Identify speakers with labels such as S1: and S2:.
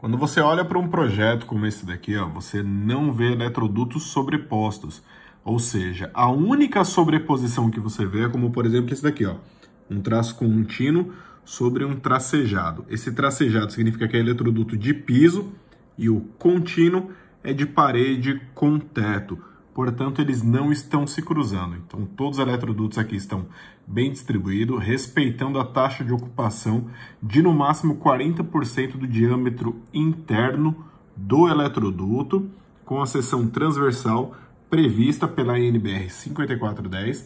S1: Quando você olha para um projeto como esse daqui, ó, você não vê eletrodutos sobrepostos. Ou seja, a única sobreposição que você vê é como, por exemplo, esse daqui, ó, um traço contínuo sobre um tracejado. Esse tracejado significa que é eletroduto de piso e o contínuo é de parede com teto portanto, eles não estão se cruzando. Então, todos os eletrodutos aqui estão bem distribuídos, respeitando a taxa de ocupação de no máximo 40% do diâmetro interno do eletroduto, com a seção transversal prevista pela NBR 5410